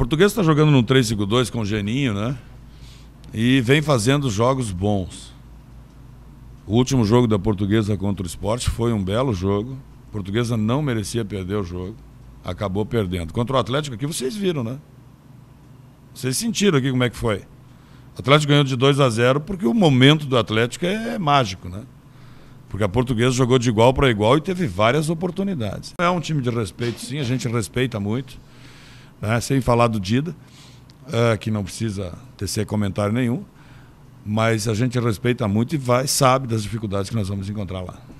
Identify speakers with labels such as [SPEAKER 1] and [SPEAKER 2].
[SPEAKER 1] Portuguesa está jogando no 3-5-2 com o Geninho, né? E vem fazendo jogos bons. O último jogo da Portuguesa contra o Esporte foi um belo jogo. A Portuguesa não merecia perder o jogo. Acabou perdendo. Contra o Atlético aqui vocês viram, né? Vocês sentiram aqui como é que foi. O Atlético ganhou de 2 a 0 porque o momento do Atlético é mágico, né? Porque a Portuguesa jogou de igual para igual e teve várias oportunidades. É um time de respeito, sim, a gente respeita muito né? sem falar do Dida, uh, que não precisa tecer comentário nenhum, mas a gente respeita muito e vai, sabe das dificuldades que nós vamos encontrar lá.